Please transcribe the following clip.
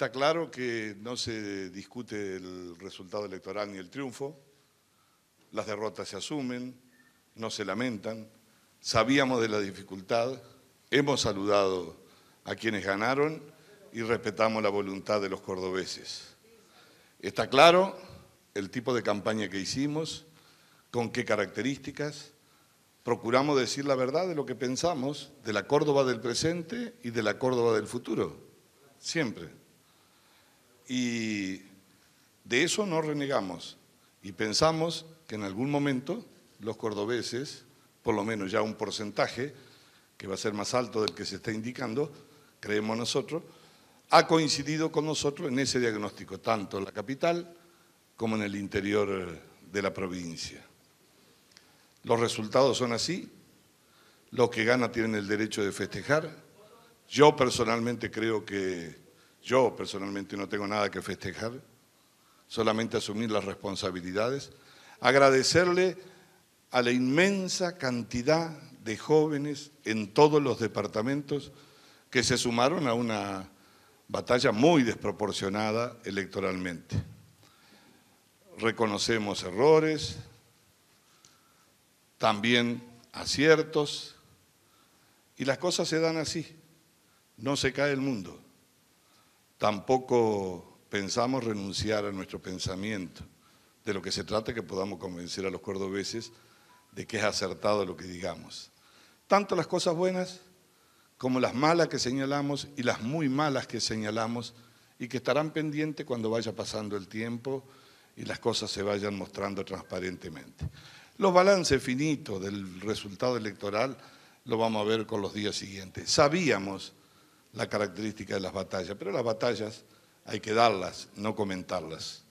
Está claro que no se discute el resultado electoral ni el triunfo, las derrotas se asumen, no se lamentan, sabíamos de la dificultad, hemos saludado a quienes ganaron y respetamos la voluntad de los cordobeses. Está claro el tipo de campaña que hicimos, con qué características, procuramos decir la verdad de lo que pensamos, de la Córdoba del presente y de la Córdoba del futuro, siempre. Y de eso no renegamos. Y pensamos que en algún momento los cordobeses, por lo menos ya un porcentaje, que va a ser más alto del que se está indicando, creemos nosotros, ha coincidido con nosotros en ese diagnóstico, tanto en la capital como en el interior de la provincia. Los resultados son así, los que ganan tienen el derecho de festejar. Yo personalmente creo que yo personalmente no tengo nada que festejar, solamente asumir las responsabilidades, agradecerle a la inmensa cantidad de jóvenes en todos los departamentos que se sumaron a una batalla muy desproporcionada electoralmente. Reconocemos errores, también aciertos, y las cosas se dan así, no se cae el mundo. Tampoco pensamos renunciar a nuestro pensamiento. De lo que se trata que podamos convencer a los cordobeses de que es acertado lo que digamos. Tanto las cosas buenas como las malas que señalamos y las muy malas que señalamos y que estarán pendientes cuando vaya pasando el tiempo y las cosas se vayan mostrando transparentemente. Los balances finitos del resultado electoral lo vamos a ver con los días siguientes. Sabíamos la característica de las batallas, pero las batallas hay que darlas, no comentarlas.